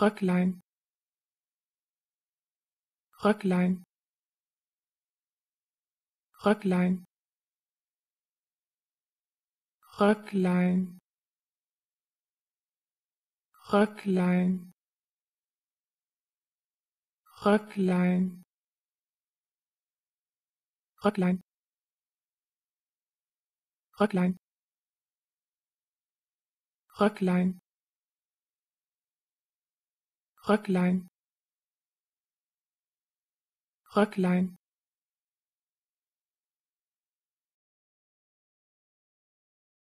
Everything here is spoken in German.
Röcklein Röcklein Röcklein Röcklein Röcklein Röcklein Röcklein Röcklein Röcklein Röcklein Röcklein